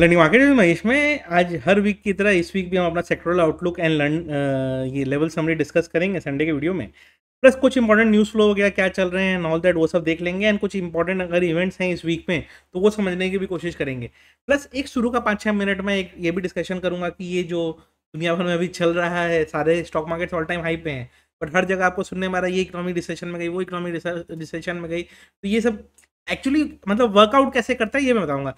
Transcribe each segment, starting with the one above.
Learning market Mahesh में आज हर week की तरह इस वीक भी हम अपना सेक्टोरल आउटलुक एंड लर्न ये लेवल समरी डिस्कस करेंगे संडे के वीडियो में प्लस कुछ इंपॉर्टेंट न्यूज़ फ्लो हो गया क्या चल रहे हैं ऑल दैट वो सब देख लेंगे एंड कुछ इंपॉर्टेंट अगर इवेंट्स हैं इस वीक में तो वो समझने की भी कोशिश करेंगे प्लस एक शुरू का पाँच छः मिनट में एक ये भी डिस्कशन करूँगा कि ये जो दुनिया भर में अभी चल रहा है सारे stock markets all time high पे हैं बट हर जगह आपको सुनने में आ रहा है ये इकोनॉमिक डिसेशन में गई वो इकोनॉमिक डिसेशन में गई तो ये सब एक्चुअली मतलब वर्कआउट कैसे करता है ये मैं बताऊँगा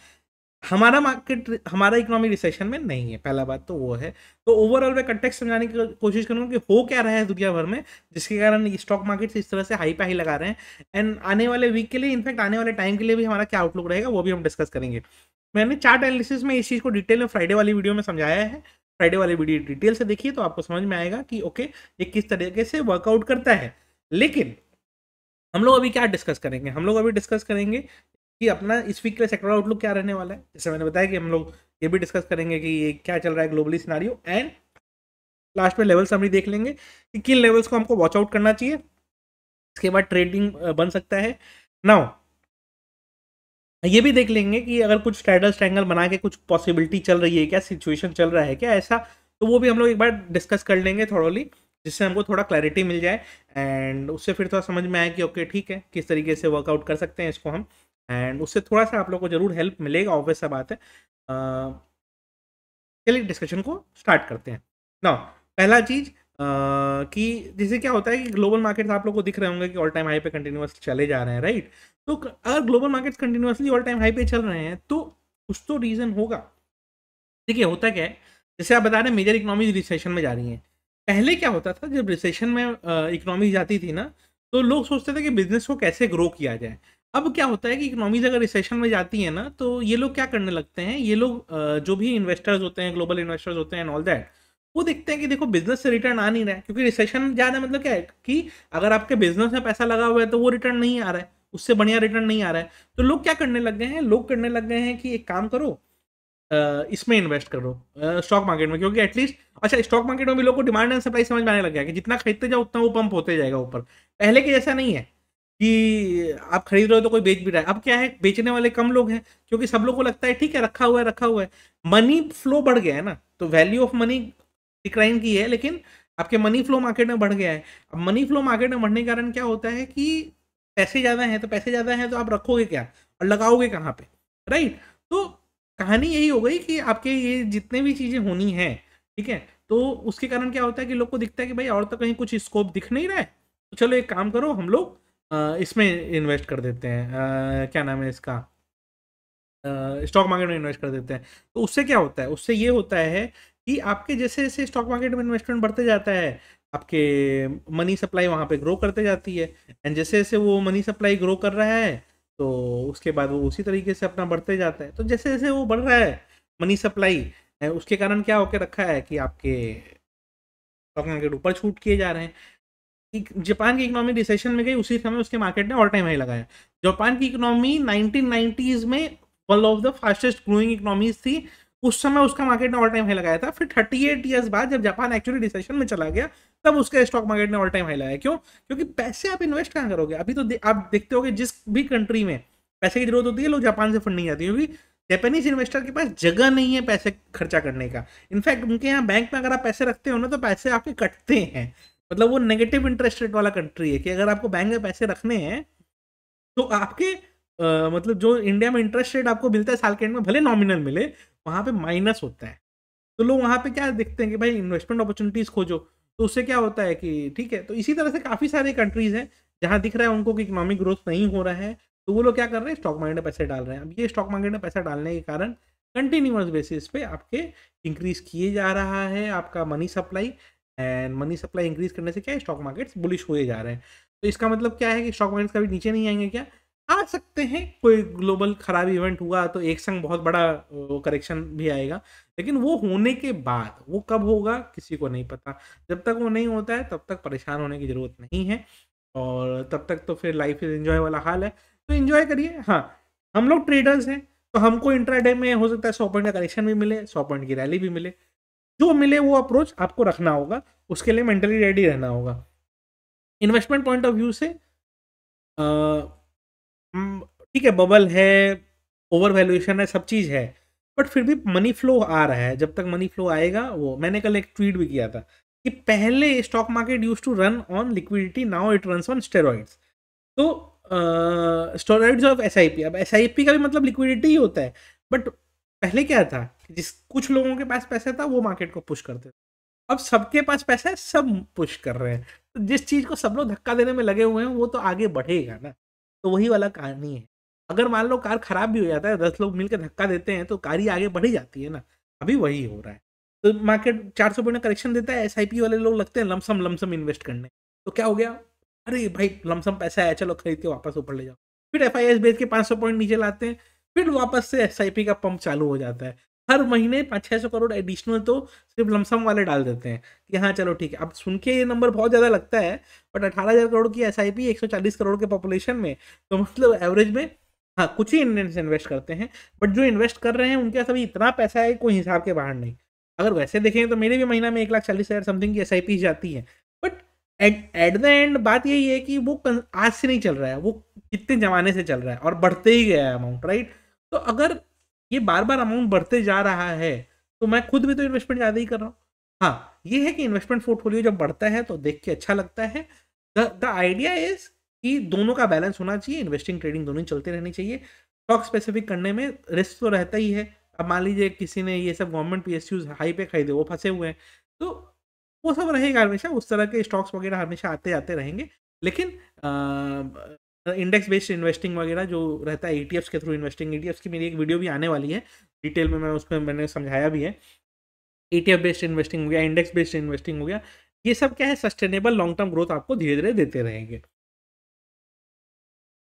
हमारा मार्केट हमारा इकोनॉमी रिसेशन में नहीं है पहला बात तो वो है तो ओवरऑल मैं कंटेक्ट समझाने की कोशिश करूँगा कि हो क्या रहा है दुनिया भर में जिसके कारण स्टॉक मार्केट इस तरह से हाई पे लगा रहे हैं एंड आने वाले वीक के लिए इनफैक्ट आने वाले टाइम के लिए भी हमारा क्या आउटलुक रहेगा वो भी हम डिस्कस करेंगे मैंने चार्ट एनालिसिस में इस चीज़ को डिटेल में फ्राइडे वाली वीडियो में समझाया है फ्राइडे वाली वीडियो डिटेल से देखिए तो आपको समझ में आएगा कि ओके ये किस तरीके से वर्कआउट करता है लेकिन हम लोग अभी क्या डिस्कस करेंगे हम लोग अभी डिस्कस करेंगे कि अपना इस वीक का सेक्टर आउटलुक क्या रहने वाला है जैसे मैंने बताया कि हम लोग ये भी डिस्कस करेंगे कि ये क्या चल रहा है ग्लोबली सिनारियो एंड लास्ट में लेवल समरी देख लेंगे कि किन लेवल्स को हमको वॉच आउट करना चाहिए इसके बाद ट्रेडिंग बन सकता है नाउ ये भी देख लेंगे कि अगर कुछ स्ट्रैडल स्ट्रैंगल बना के कुछ पॉसिबिलिटी चल रही है क्या सिचुएशन चल रहा है क्या ऐसा तो वो भी हम लोग एक बार डिस्कस कर लेंगे थोड़ोली जिससे हमको थोड़ा क्लैरिटी मिल जाए एंड उससे फिर थोड़ा समझ में आए कि ओके ठीक है किस तरीके से वर्कआउट कर सकते हैं इसको हम एंड उससे थोड़ा सा आप लोग को जरूर हेल्प मिलेगा ऑब्वियस सा बात है चलिए डिस्कशन को स्टार्ट करते हैं ना पहला चीज़ कि जैसे क्या होता है कि ग्लोबल मार्केट्स आप लोग को दिख रहे होंगे कि ऑल टाइम हाई पे कंटिन्यूस चले जा रहे हैं राइट तो अगर global markets continuously all time high पे चल रहे हैं तो कुछ तो रीज़न होगा देखिए होता क्या है जैसे आप बता रहे हैं मेजर इकोनॉमी रिसेशन में जा रही हैं पहले क्या होता था जब रिसेशन में इकोनॉमी जाती थी ना तो लोग सोचते थे कि बिजनेस को कैसे ग्रो किया जाए अब क्या होता है कि इकोनॉमीज अगर रिसेशन में जाती है ना तो ये लोग क्या करने लगते हैं ये लोग जो भी इन्वेस्टर्स होते हैं ग्लोबल इन्वेस्टर्स होते हैं ऑल दैट वो देखते हैं कि देखो बिजनेस से रिटर्न आ नहीं रहा है क्योंकि रिसेशन ज़्यादा मतलब क्या है कि अगर आपके बिजनेस में पैसा लगा हुआ है तो वो रिटर्न नहीं आ रहा है उससे बढ़िया रिटर्न नहीं आ रहा है तो लोग क्या करने लग गए हैं लोग करने लग गए हैं कि एक काम करो इसमें इन्वेस्ट करो स्टॉक मार्केट में क्योंकि एटलीस्ट अच्छा स्टॉक मार्केट में भी लोग को डिमांड एंड सप्लाई समझ में आने लग गया कि जितना खरीदते जाओ उतना वो पंप होते जाएगा ऊपर पहले के जैसा नहीं है कि आप खरीद रहे हो तो कोई बेच भी रहा है अब क्या है बेचने वाले कम लोग हैं क्योंकि सब लोग को लगता है ठीक है रखा हुआ है रखा हुआ है मनी फ्लो बढ़ गया है ना तो वैल्यू ऑफ मनी डिक्लाइन की है लेकिन आपके मनी फ्लो मार्केट में बढ़ गया है अब मनी फ्लो मार्केट में बढ़ने के कारण क्या होता है कि पैसे ज़्यादा हैं तो पैसे ज़्यादा हैं तो आप रखोगे क्या और लगाओगे कहाँ पे राइट तो कहानी यही हो गई कि आपके ये जितने भी चीज़ें होनी हैं ठीक है तो उसके कारण क्या होता है कि लोग को दिखता है कि भाई और तो कहीं कुछ स्कोप दिख नहीं रहा है तो चलो एक काम करो हम लोग इसमें इन्वेस्ट कर देते हैं क्या नाम है इसका स्टॉक मार्केट में इन्वेस्ट कर देते हैं तो उससे क्या होता है उससे ये होता है कि आपके जैसे जैसे स्टॉक मार्केट में इन्वेस्टमेंट बढ़ते जाता है आपके मनी सप्लाई वहाँ पे ग्रो करते जाती है एंड जैसे जैसे वो मनी सप्लाई ग्रो कर रहा है तो उसके बाद वो उसी तरीके से अपना बढ़ते जाता है तो जैसे जैसे वो बढ़ रहा है मनी सप्लाई उसके कारण क्या होकर रखा है कि आपके स्टॉक मार्केट ऊपर छूट किए जा रहे हैं जापान की इकोनॉमी रिसेशन में गई उसी समय उसके मार्केट ने ऑल टाइम हाई लगाया जापान की इकोनॉमी नाइनटीन में one of the fastest growing economies थी उस समय उसका मार्केट ने ऑल टाइम हाई लगाया था फिर थर्टी एट ईयर्स बाद जब जापान एक्चुअली रिसेशन में चला गया तब उसका स्टॉक मार्केट ने ऑल टाइम हाई लगाया क्यों क्योंकि पैसे आप इन्वेस्ट कहाँ करोगे अभी तो दे, आप देखते हो जिस भी कंट्री में पैसे की जरूरत होती है लोग जापान से फंडिंग जाती है क्योंकि जापानीज इन्वेस्टर के पास जगह नहीं है पैसे खर्चा करने का इनफैक्ट उनके यहाँ बैंक में अगर आप पैसे रखते हो ना तो पैसे आपके कटते हैं मतलब वो नेगेटिव इंटरेस्ट रेट वाला कंट्री है कि अगर आपको बैंक में पैसे रखने हैं तो आपके आ, मतलब जो इंडिया में इंटरेस्ट रेट आपको मिलता है साल के एंड में भले नॉमिनल मिले वहाँ पे माइनस होता है तो लोग वहाँ पे क्या देखते हैं कि भाई इन्वेस्टमेंट अपॉर्चुनिटीज़ खोजो तो उससे क्या होता है कि ठीक है तो इसी तरह से काफ़ी सारे कंट्रीज़ हैं जहाँ दिख रहा है उनको कि इकोनॉमिक ग्रोथ नहीं हो रहा है तो वो लोग क्या कर रहे हैं स्टॉक मार्केट में पैसे डाल रहे हैं अब ये स्टॉक मार्केट में पैसा डालने के कारण कंटिन्यूस बेसिस पे आपके इंक्रीज किए जा रहा है आपका money supply and money supply increase करने से क्या स्टॉक मार्केट्स बुलिश हुए जा रहे हैं तो इसका मतलब क्या है कि स्टॉक मार्केट्स कभी नीचे नहीं आएंगे क्या आ सकते हैं कोई ग्लोबल खराब इवेंट हुआ तो एक संग बहुत बड़ा करेक्शन भी आएगा लेकिन वो होने के बाद वो कब होगा किसी को नहीं पता जब तक वो नहीं होता है तब तक परेशान होने की ज़रूरत नहीं है और तब तक तो फिर लाइफ इज इन्जॉय वाला हाल है तो इन्जॉय करिए हाँ हम लोग ट्रेडर्स हैं तो हमको इंट्राडे में हो सकता है सौ पॉइंट का करेक्शन भी मिले सौ पॉइंट की रैली भी मिले जो मिले वो अप्रोच आपको रखना होगा उसके लिए मेंटली रेडी रहना होगा इन्वेस्टमेंट पॉइंट ऑफ व्यू से ठीक है बबल है ओवर वैल्यूएशन है सब चीज़ है बट फिर भी मनी फ्लो आ रहा है जब तक मनी फ्लो आएगा वो मैंने कल एक ट्वीट भी किया था कि पहले stock market use to run on liquidity now it run on steroids तो steroids of S I P अब एस आई पी का भी मतलब लिक्विडिटी ही होता है बट पहले क्या था जिस कुछ लोगों के पास पैसा था वो मार्केट को पुश करते थे अब सबके पास पैसा है सब पुश कर रहे हैं तो जिस चीज़ को सब लोग धक्का देने में लगे हुए हैं वो तो आगे बढ़ेगा ना तो वही वाला कहानी है अगर मान लो कार खराब भी हो जाता है दस लोग मिलकर धक्का देते हैं तो कार ही आगे बढ़ी जाती है ना अभी वही हो रहा है तो मार्केट चार सौ पॉइंट करेक्शन देता है एस वाले लोग लगते हैं लमसम लमसम इन्वेस्ट करने तो क्या हो गया अरे भाई लमसम पैसा है चलो खरीद के वापस ऊपर ले जाओ फिर एफ आई एस बेच के पाँच सौ पॉइंट नीचे लाते हैं फिर वापस से एस का पंप चालू हो जाता है हर महीने पाँच छः सौ करोड़ एडिशनल तो सिर्फ लमसम वाले डाल देते हैं कि हाँ चलो ठीक है अब सुन के ये नंबर बहुत ज़्यादा लगता है बट अठारह हज़ार करोड़ की एस आई पी एक सौ चालीस करोड़ के पॉपुलेशन में तो मतलब एवरेज में हाँ कुछ ही इंडियंस इन्वेस्ट करते हैं बट जो इन्वेस्ट कर रहे हैं उनके पास अभी इतना पैसा है कोई हिसाब के बाहर नहीं अगर वैसे देखें तो मेरे भी महीना में एक लाख चालीस हज़ार समथिंग की एस आई पी जाती है बट एट द एंड बात यही है कि वो आज से नहीं चल रहा है वो कितने ज़माने से चल रहा है और बढ़ते ही गया है अमाउंट राइट right? तो अगर ये बार बार अमाउंट बढ़ते जा रहा है तो मैं खुद भी तो इन्वेस्टमेंट ज़्यादा ही कर रहा हूँ हाँ ये है कि इन्वेस्टमेंट पोर्टफोलियो जब बढ़ता है तो देख के अच्छा लगता है द आइडिया इज कि दोनों का बैलेंस होना चाहिए इन्वेस्टिंग ट्रेडिंग दोनों ही चलते रहनी चाहिए स्टॉक स्पेसिफिक करने में रिस्क तो रहता ही है अब मान लीजिए किसी ने ये सब गवर्नमेंट पी एस हाई पे खरीदे वो फंसे हुए हैं तो वो सब रहेगा हमेशा उस तरह के स्टॉक्स वगैरह हमेशा आते जाते रहेंगे लेकिन इंडेक्स बेस्ड इन्वेस्टिंग वगैरह जो रहता है ई e के थ्रू इन्वेस्टिंग ई की मेरी एक वीडियो भी आने वाली है डिटेल में मैं उसमें मैंने समझाया भी है ई बेस्ड इन्वेस्टिंग हो गया इंडेक्स बेस्ड इन्वेस्टिंग हो गया ये सब क्या है सस्टेनेबल लॉन्ग टर्म ग्रोथ आपको धीरे धीरे देते रहेंगे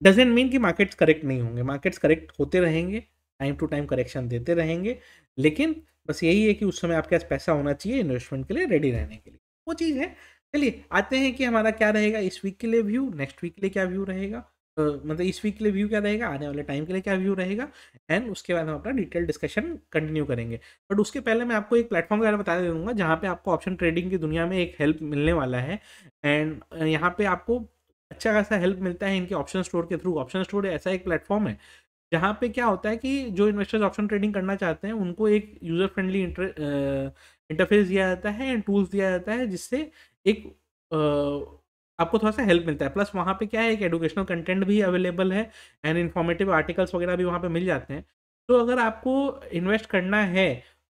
डजेंट मीन कि मार्केट्स करेक्ट नहीं होंगे मार्केट्स करेक्ट होते रहेंगे टाइम टू टाइम करेक्शन देते रहेंगे लेकिन बस यही है कि उस समय आपके पास पैसा होना चाहिए इन्वेस्टमेंट के लिए रेडी रहने के लिए वो चीज़ है चलिए आते हैं कि हमारा क्या रहेगा इस वीक के लिए व्यू नेक्स्ट वीक के लिए क्या व्यू रहेगा तो मतलब इस वीक के लिए व्यू क्या रहेगा आने वाले टाइम के लिए क्या व्यू रहेगा एंड उसके बाद हम अपना डिटेल डिस्कशन कंटिन्यू करेंगे बट उसके पहले मैं आपको एक प्लेटफॉर्म के बारे में बता दे दूंगा जहाँ पे आपको ऑप्शन ट्रेडिंग की दुनिया में एक हेल्प मिलने वाला है एंड यहाँ पे आपको अच्छा खासा हेल्प मिलता है इनके ऑप्शन स्टोर के थ्रू ऑप्शन स्टोर ऐसा एक प्लेटफॉर्म है जहाँ पे क्या होता है कि जो इन्वेस्टर्स ऑप्शन ट्रेडिंग करना चाहते हैं उनको एक यूज़र फ्रेंडली इंटरफेस दिया जाता है एंड टूल्स दिया जाता है जिससे एक आपको थोड़ा सा हेल्प मिलता है प्लस वहाँ पे क्या है एक एडुकेशनल कंटेंट भी अवेलेबल है एंड इन्फॉर्मेटिव आर्टिकल्स वगैरह भी वहाँ पे मिल जाते हैं तो अगर आपको इन्वेस्ट करना है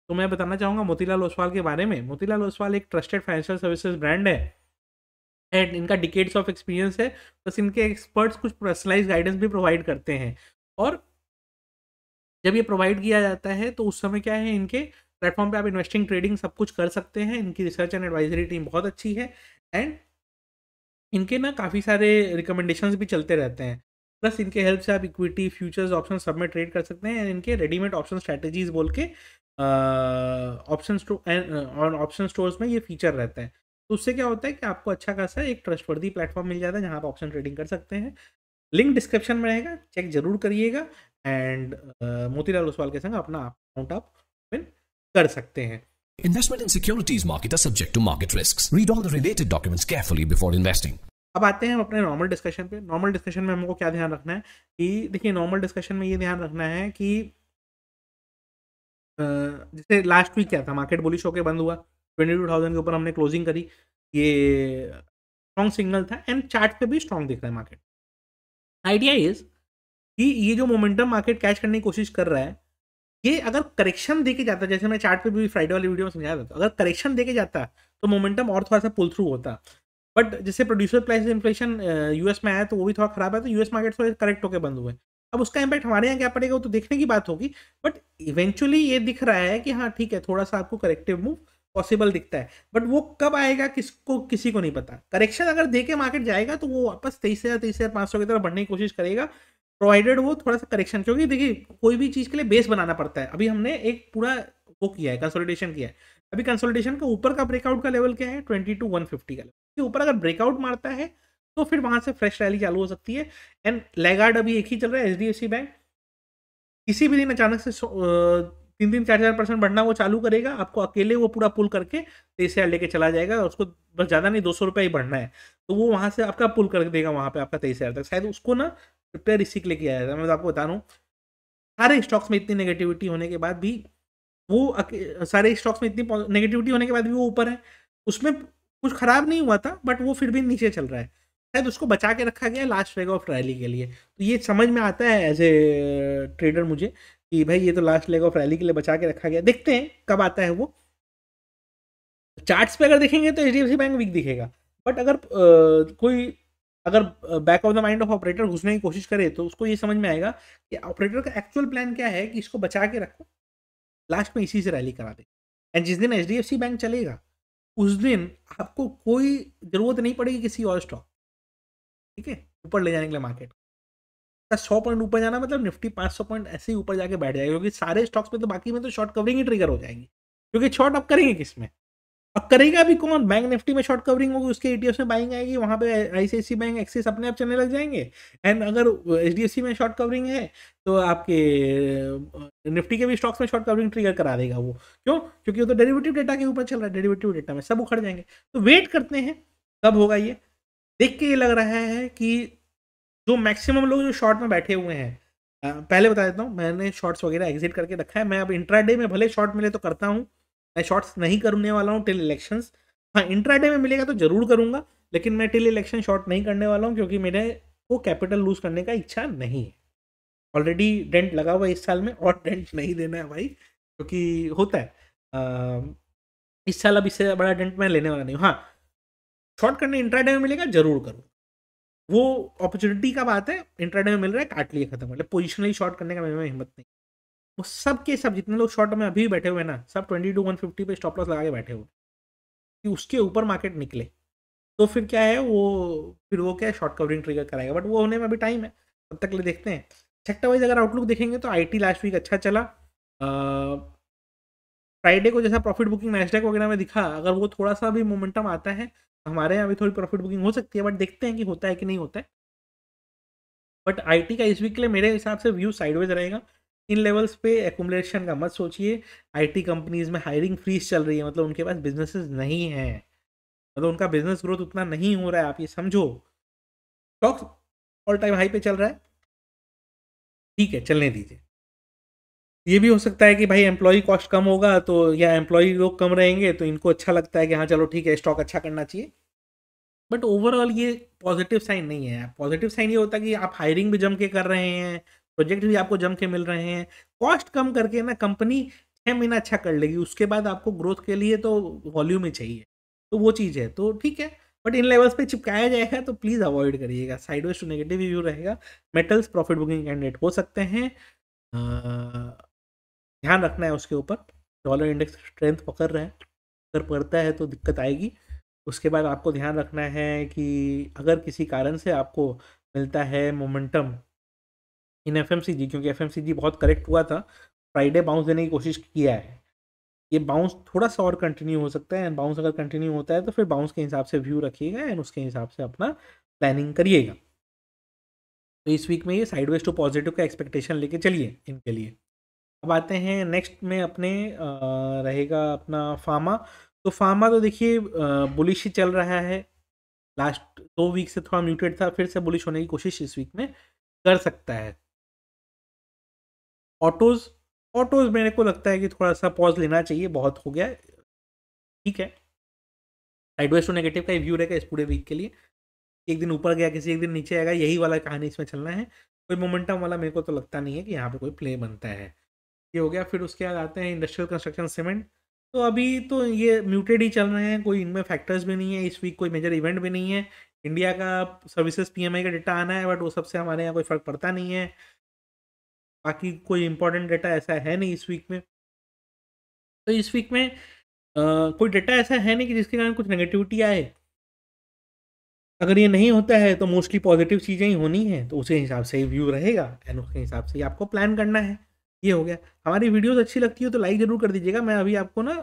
तो मैं बताना चाहूँगा मोतीलाल ओसवाल के बारे में मोतीलाल ओसवाल एक ट्रस्टेड फाइनेंशियल सर्विसेज ब्रांड है एंड इनका डिकेट्स ऑफ एक्सपीरियंस है प्लस इनके एक्सपर्ट्स कुछ पर्सनलाइज गाइडेंस भी प्रोवाइड करते हैं और जब ये प्रोवाइड किया जाता है तो उस समय क्या है इनके प्लेटफॉर्म पे आप इन्वेस्टिंग ट्रेडिंग सब कुछ कर सकते हैं इनकी रिसर्च एंड एडवाइजरी टीम बहुत अच्छी है एंड इनके ना काफ़ी सारे रिकमेंडेशन भी चलते रहते हैं प्लस इनके हेल्प से आप इक्विटी फ्यूचर्स ऑप्शन सब में ट्रेड कर सकते हैं इनके रेडीमेड ऑप्शन स्ट्रैटेजीज बोल के ऑप्शन एंड ऑप्शन स्टोर्स में ये फीचर रहते हैं तो उससे क्या होता है कि आपको अच्छा खासा एक ट्रस्टवर्दी प्लेटफॉर्म मिल जाता है जहाँ आप ऑप्शन ट्रेडिंग कर सकते हैं लिंक डिस्क्रिप्शन में रहेगा चेक जरूर करिएगा एंड मोतीलाल ओसवाल के संग अपना अकाउंट आप ओपन कर सकते हैं investment in securities market are subject to market risk read all the related documents carefully before investing अब आते हैं हम अपने नॉर्मल डिस्कशन पे नॉर्मल डिस्कशन में हमको क्या ध्यान रखना है कि देखिए नॉर्मल डिस्कशन में ये ध्यान रखना है कि जैसे लास्ट वीक क्या था मार्केट बुलिश होकर बंद हुआ ट्वेंटी टू थाउजेंड के ऊपर हमने क्लोजिंग करी ये स्ट्रॉन्ग सिग्नल था एंड चार्ट पे भी स्ट्रॉन्ग दिख रहा है मार्केट आइडिया इज कि ये जो मोमेंटम मार्केट कैच करने की कोशिश कर रहा है ये अगर करेक्शन देके जाता जैसे मैं चार्ट पे भी फ्राइडे वाली वीडियो में समझाया था तो अगर करेक्शन देके जाता तो मोमेंटम और थोड़ा सा पुल थ्रू होता बट जैसे प्रोड्यूसर प्राइस इन्फ्लेशन यूएस में आया तो वो भी थोड़ा खराब है तो यूएस मार्केट थोड़े करेक्ट होकर बंद हुए अब उसका इम्पैक्ट हमारे यहाँ क्या पड़ेगा वो तो देखने की बात होगी बट इवेंचुअली ये दिख रहा है कि हाँ ठीक है थोड़ा सा आपको करेक्टिव मूव पॉसिबल दिखता है बट वो कब आएगा किसको किसी को नहीं पता करेक्शन अगर दे के मार्केट जाएगा तो वो वापस तेईस हज़ार तेईस हज़ार पाँच सौ की तरफ बढ़ने की कोशिश करेगा प्रोवाइडेड वो थोड़ा सा करेक्शन क्योंकि देखिए कोई भी चीज़ के लिए बेस बनाना पड़ता है अभी हमने एक पूरा वो किया है कंसोलिडेशन किया है अभी कंसोलिडेशन का ऊपर का ब्रेकआउट का लेवल क्या है ट्वेंटी टू वन फिफ्टी का लेवल ऊपर अगर ब्रेकआउट मारता है तो फिर वहाँ से फ्रेश रैली चालू हो सकती है एंड लेगार्ड अभी एक ही चल रहा है एच बैंक किसी भी दिन अचानक से तीन तीन चार चार परसेंट बढ़ना वो चालू करेगा आपको अकेले वो पूरा पुल करके तेईस हज़ार लेके चला जाएगा और उसको बस ज़्यादा नहीं दो सौ रुपये ही बढ़ना है तो वो वहाँ से आपका पुल कर देगा वहाँ पे आपका तेईस हज़ार तक शायद उसको ना कृपया रिस्क लेके आया था मैं आपको बता रहा हूँ सारे स्टॉक्स में इतनी नेगेटिविटी होने के बाद भी वो सारे स्टॉक्स में इतनी नेगेटिविटी होने के बाद भी वो ऊपर है उसमें कुछ खराब नहीं हुआ था बट वो फिर भी नीचे चल रहा है शायद उसको बचा के रखा गया लास्ट लेग ऑफ रैली के लिए तो ये समझ में आता है एज ए ट्रेडर मुझे कि भाई ये तो लास्ट लेग ऑफ रैली के लिए बचा के रखा गया देखते हैं कब आता है वो चार्ट्स पे अगर देखेंगे तो एच बैंक वीक दिखेगा बट अगर आ, कोई अगर back of the mind of operator घुसने की कोशिश करे तो उसको ये समझ में आएगा कि ऑपरेटर का एक्चुअल प्लान क्या है कि इसको बचा के रखो लास्ट में इसी से रैली करा दे एंड जिस दिन एच बैंक चलेगा उस दिन आपको कोई ज़रूरत नहीं पड़ेगी किसी और स्टॉक ठीक है ऊपर ले जाने के लिए मार्केट का सौ पॉइंट ऊपर जाना मतलब निफ्टी पाँच सौ पॉइंट ऐसे ही ऊपर जाके बैठ जाएगा क्योंकि सारे स्टॉक्स में तो बाकी में तो शॉर्ट कवरिंग ही ट्रिगर हो जाएंगी क्योंकि शॉर्ट आप करेंगे किस में अब करेगा अभी कौन बैंक निफ्टी में शॉर्ट कवरिंग होगी उसके ईटीएफ में बाइंग आएगी वहां पे आईसीआईसी बैंक एक्सिस अपने आप चलने लग जाएंगे एंड अगर एच में शॉर्ट कवरिंग है तो आपके निफ्टी के भी स्टॉक्स में शॉर्ट कवरिंग ट्रिगर करा देगा वो क्यों क्योंकि वो तो डेरिवेटिव डेटा के ऊपर चल रहा है डेरिवेटिव डेटा में सब उखड़ जाएंगे तो वेट करते हैं कब होगा ये देख के ये लग रहा है कि जो मैक्सिमम लोग जो शॉर्ट में बैठे हुए हैं पहले बता देता हूँ मैंने शॉर्ट्स वगैरह एग्जिट करके रखा है मैं अब इंट्राडे में भले शॉर्ट मिले तो करता हूँ मैं शॉर्ट्स नहीं करने वाला हूँ टिल इलेक्शन हाँ इंट्राडे में मिलेगा तो जरूर करूंगा लेकिन मैं टिल इलेक्शन शॉर्ट नहीं करने वाला हूँ क्योंकि मेरे को कैपिटल लूज करने का इच्छा नहीं है ऑलरेडी डेंट लगा हुआ है इस साल में और डेंट नहीं देना है भाई क्योंकि होता है आ, इस साल अब इससे बड़ा डेंट मैं लेने वाला नहीं हूँ हाँ शॉर्ट करने इंट्राडे में मिलेगा जरूर करूँ वो अपॉर्चुनिटी का बात है इंट्राडे में मिल रहा है काट लिए खत्म मतलब पोजिशनली शॉर्ट करने का मेरे में हिम्मत नहीं वो सब के सब जितने लोग शॉर्ट में अभी भी बैठे हुए हैं ना सब ट्वेंटी टू वन फिफ्टी पे स्टॉप लॉस लगा के बैठे हुए कि उसके ऊपर मार्केट निकले तो फिर क्या है वो फिर वो क्या है शॉर्ट कवरिंग ट्रिगर कराएगा बट वो होने में अभी टाइम है तब तक ले देखते हैं सेक्टर वाइज अगर आउटलुक देखेंगे तो टी लास्ट वीक अच्छा चला फ्राइडे को जैसा प्रॉफिट बुकिंग नेस्डेक वगैरह में दिखा अगर वो थोड़ा सा भी मोमेंटम आता है हमारे यहाँ भी थोड़ी प्रॉफिट बुकिंग हो सकती है बट देखते हैं कि होता है कि नहीं होता है बट टी का इस वीक के लिए मेरे हिसाब से व्यू साइडवेज रहेगा इन लेवल्स पे एकुमलेशन का मत सोचिए आईटी कंपनीज में हायरिंग फ्रीज चल रही है मतलब उनके पास बिजनेसेस नहीं है मतलब उनका बिजनेस ग्रोथ उतना नहीं हो रहा है आप ये समझो स्टॉक्स ऑल टाइम हाई पे चल रहा है ठीक है चलने दीजिए ये भी हो सकता है कि भाई एम्प्लॉई कॉस्ट कम होगा तो या एम्प्लॉई लोग कम रहेंगे तो इनको अच्छा लगता है कि हाँ चलो ठीक है स्टॉक अच्छा करना चाहिए बट ओवरऑल ये पॉजिटिव साइन नहीं है पॉजिटिव साइन ये होता है कि आप हायरिंग भी जम के कर रहे हैं प्रोजेक्ट भी आपको जम के मिल रहे हैं कॉस्ट कम करके ना कंपनी छः महीना अच्छा कर लेगी उसके बाद आपको ग्रोथ के लिए तो वॉल्यूम ही चाहिए तो वो चीज़ है तो ठीक है बट इन लेवल्स पे चिपकाया जाएगा तो प्लीज़ अवॉइड करिएगा साइडवेज टू नेगेटिव रिव्यू रहेगा मेटल्स प्रॉफिट बुकिंग कैंडिडेट हो सकते हैं ध्यान रखना है उसके ऊपर डॉलर इंडेक्स स्ट्रेंथ पकड़ रहे हैं अगर पड़ता है तो दिक्कत आएगी उसके बाद आपको ध्यान रखना है कि अगर किसी कारण से आपको मिलता है मोमेंटम इन एफ क्योंकि एफ बहुत करेक्ट हुआ था फ्राइडे बाउंस देने की कोशिश किया है ये बाउंस थोड़ा सा और कंटिन्यू हो सकता है एंड बाउंस अगर कंटिन्यू होता है तो फिर बाउंस के हिसाब से व्यू रखिएगा एंड उसके हिसाब से अपना प्लानिंग करिएगा तो इस वीक में ये साइडवेज टू पॉजिटिव का एक्सपेक्टेशन लेके चलिए इनके लिए अब आते हैं नेक्स्ट में अपने रहेगा अपना फार्मा तो फार्मा तो देखिए बुलिश ही चल रहा है लास्ट दो वीक से थोड़ा म्यूटेड था फिर से बुलिश होने की कोशिश इस वीक में कर सकता है ऑटोज़ ऑटोज़ मेरे को लगता है कि थोड़ा सा पॉज लेना चाहिए बहुत हो गया ठीक है साइडवेज टू नेगेटिव का व्यू रहेगा इस पूरे वीक के लिए एक दिन ऊपर गया किसी एक दिन नीचे आएगा यही वाला कहानी इसमें चलना है कोई मोमेंटम वाला मेरे को तो लगता नहीं है कि यहाँ पे कोई प्ले बनता है ये हो गया फिर उसके बाद आते हैं इंडस्ट्रियल कंस्ट्रक्शन सीमेंट तो अभी तो ये म्यूटेड ही चल रहे हैं कोई इनमें फैक्टर्स भी नहीं है इस वीक कोई मेजर इवेंट भी नहीं है इंडिया का सर्विसेज पीएमआई का डेटा आना है बट वो सबसे हमारे यहाँ कोई फ़र्क पड़ता नहीं है बाकी कोई इंपॉर्टेंट डेटा ऐसा है नहीं इस वीक में तो इस वीक में आ, कोई डेटा ऐसा है नहीं कि जिसके कारण कुछ नेगेटिविटी आए अगर ये नहीं होता है तो मोस्टली पॉजिटिव चीज़ें ही होनी है तो उसी हिसाब से ही व्यू रहेगा एंड उसके हिसाब से ही आपको प्लान करना है ये हो गया हमारी वीडियोस अच्छी लगती हो तो लाइक ज़रूर कर दीजिएगा मैं अभी आपको ना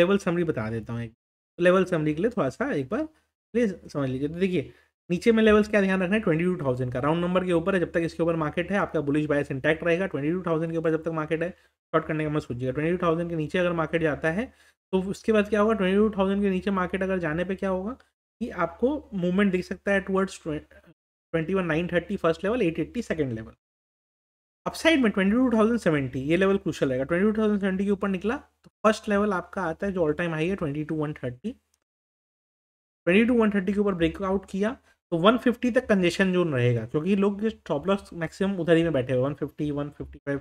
लेवल समरी बता देता हूँ एक लेवल समरी के लिए थोड़ा सा एक बार प्लीज़ समझ लीजिए तो देखिए नीचे में लेवल्स क्या ध्यान रखना है ट्वेंटी टू थाउजेंड का राउंड नंबर के ऊपर है जब तक इसके ऊपर मार्केट है आपका बुलिश बायस इंटैक्ट रहेगा ट्वेंटी टू थाउजेंड के ऊपर जब तक मार्केट है शॉर्ट करने का मत सोचिएगा ट्वेंटी टू थाउजेंड के नीचे अगर मार्केट जाता है तो उसके बाद क्या होगा ट्वेंटी टू थाउजेंड के नीचे मार्केट अगर जाने पर क्या होगा कि आपको मूवमेंट दिख सकता है towards twenty one nine thirty first level eight eighty second level upside में ट्वेंटी टू थाउजेंड सेवेंटी ये लेवल क्रूशल रहेगा ट्वेंटी टू थाउजेंड सेवेंटी के ऊपर निकला तो फर्स्ट लेवल आपका आता है जो ऑल टाइम हाई है twenty two one thirty twenty two one thirty के ऊपर ब्रेकआउट किया तो 150 तक कंजेशन जोन रहेगा क्योंकि लोग स्टॉप लॉस मैक्सिमम उधर ही में बैठे हुए 150 155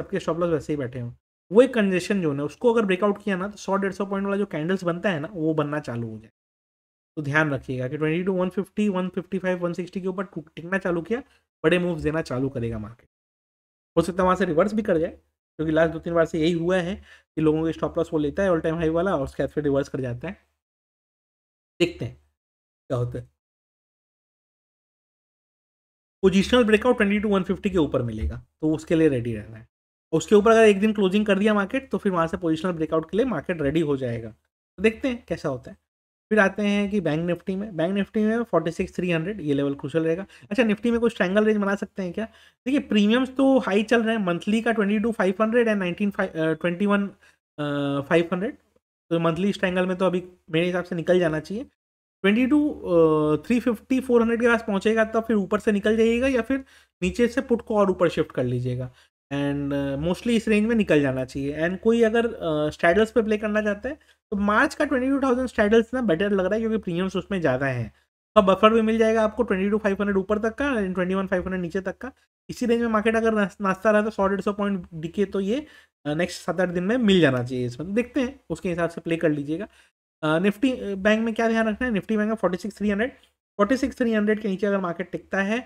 सबके स्टॉप लॉस वैसे ही बैठे हुए वो एक कंजेशन जोन है उसको अगर ब्रेकआउट किया ना तो सौ डेढ़ सौ पॉइंट वाला जो कैंडल्स बनता है ना वो बनना चालू हो जाए तो ध्यान रखिएगा कि twenty two one fifty one fifty five one sixty के ऊपर टिकना चालू किया बड़े मूव्स देना चालू करेगा मार्केट हो सकता है वहाँ से रिवर्स भी कर जाए क्योंकि लास्ट दो तीन बार से यही हुआ है कि लोगों के स्टॉप लॉस वो लेता है ऑल टाइम हाई वाला और उसके बाद फिर रिवर्स कर जाता है देखते हैं क्या होता है positional breakout twenty two one fifty के ऊपर मिलेगा तो उसके लिए रेडी रहना है उसके ऊपर अगर एक दिन क्लोजिंग कर दिया मार्केट तो फिर वहाँ से पोजिशनल ब्रेकआउट के लिए मार्केट रेडी हो जाएगा तो देखते हैं कैसा होता है फिर आते हैं कि बैंक निफ्टी में बैंक निफ्टी में फोर्टी सिक्स थ्री हंड्रेड ये लेवल क्रूशल रहेगा अच्छा निफ्टी में कुछ ट्रैंगल रेंज बना सकते हैं क्या देखिए प्रीमियम्स तो हाई चल रहे हैं मंथली का twenty two five hundred and nineteen five twenty one five hundred तो मंथली स्ट्रैंगल में तो अभी मेरे हिसाब से निकल जाना चाहिए twenty two three fifty four hundred के पास पहुंचेगा तो फिर ऊपर से निकल जाइएगा या फिर नीचे से पुट को और ऊपर शिफ्ट कर लीजिएगा एंड मोस्टली इस रेंज में निकल जाना चाहिए एंड कोई अगर स्टैडल्स uh, पे प्ले करना चाहता है तो मार्च का ट्वेंटी टू थाउजेंड स्टैडल्स ना बेटर लग रहा है क्योंकि प्रीमियम्स उसमें ज़्यादा हैं अब बफर भी मिल जाएगा आपको ट्वेंटी टू फाइव हंड्रेड ऊपर तक का and twenty one five hundred नीचे तक का इसी रेंज में मार्केट अगर नाश्ता रहा तो सौ डेढ़ सौ पॉइंट दिखे तो ये नेक्स्ट सात आठ दिन में मिल जाना चाहिए इसमें देखते हैं उसके हिसाब से प्ले कर लीजिएगा निफ्टी बैंक में क्या ध्यान रखना है निफ्टी बैंक में forty six three hundred forty six three hundred के नीचे अगर मार्केट टिकता है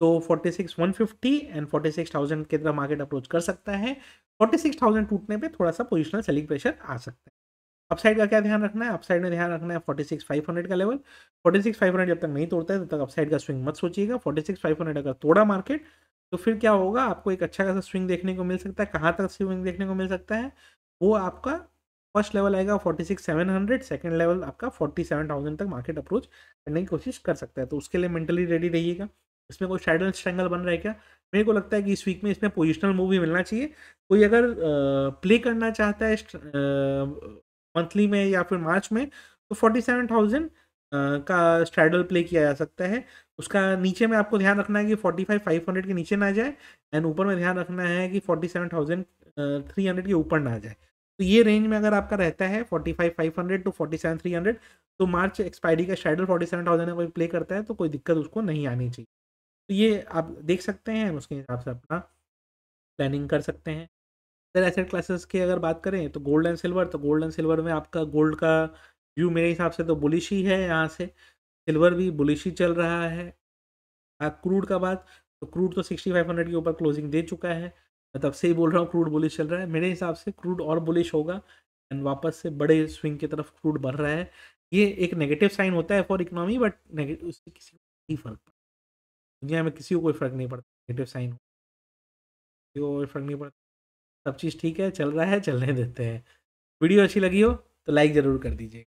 तो forty six one fifty and forty six thousand की तरह मार्केट अप्रोच कर सकता है फोर्टी सिक्स थाउजेंड टूटने पर थोड़ा सा पोजिशनल सेलिंग प्रेशर आ सकता है अपसाइड का क्या ध्यान रखना है अपसाइड में ध्यान रखना है फोर्टी सिक्स फाइव हंड्रेड का level forty six five hundred जब तक नहीं तोड़ता है तब तक अपसाइड का स्विंग मत सोचिएगा फोर्टी सिक्स फाइव हंड्रेड अगर तोड़ा मार्केट तो फिर क्या होगा आपको एक अच्छा खासा स्विंग देखने को मिल सकता है कहाँ तक स्विंग देखने को मिल सकता है वो आपका फर्स्ट लेवल आएगा forty six seven hundred second level आपका फोर्टी सेवन थाउजेंड तक मार्केट अप्रोच करने की कोशिश कर सकता है तो उसके लिए मेंटली रेडी रहिएगा इसमें कोई शैडल स्ट्रैंगल बन रहा है क्या मेरे को लगता है कि इस वीक में इसमें पोजिशनल मूव भी मिलना चाहिए कोई अगर प्ले करना चाहता है मंथली में या फिर मार्च में तो फोर्टी सेवन थाउजेंड का स्ट्रैडल प्ले किया जा सकता है उसका नीचे में आपको ध्यान रखना है कि फोर्टी फाइव फाइव हंड्रेड के नीचे ना जाए एंड ऊपर में ध्यान रखना है कि forty seven thousand three hundred के ऊपर ना जाए तो ये रेंज में अगर आपका रहता है forty five five hundred two forty seven three hundred तो मार्च एक्सपायरी का शेडल फोर्टी सेवन थाउजेंड का कोई प्ले करता है तो कोई दिक्कत उसको नहीं आनी चाहिए तो ये आप देख सकते हैं उसके हिसाब से अपना प्लानिंग कर सकते हैं अगर एसेट क्लासेस की अगर बात करें तो गोल्ड एंड सिल्वर तो गोल्ड एंड सिल्वर में आपका गोल्ड का व्यू मेरे हिसाब से तो बुलिश ही है यहाँ से सिल्वर भी बुलिश ही चल रहा है क्रूड का बात तो क्रूड तो सिक्सटी फाइव हंड्रेड के ऊपर क्लोजिंग दे चुका है मैं तब तो से ही बोल रहा हूँ क्रूड बुलिश चल रहा है मेरे हिसाब से क्रूड और बुलिश होगा एंड वापस से बड़े स्विंग की तरफ क्रूड बढ़ रहा है ये एक नेगेटिव साइन होता है फॉर इकोनॉमी बट नेगेटिव उससे किसी को नहीं फर्क पड़ता दुनिया में किसी को कोई फर्क नहीं पड़ता नेगेटिव साइन किसी को कोई फर्क नहीं पड़ता सब चीज़ ठीक है चल रहा है चलने देते हैं वीडियो अच्छी लगी हो तो लाइक ज़रूर कर दीजिए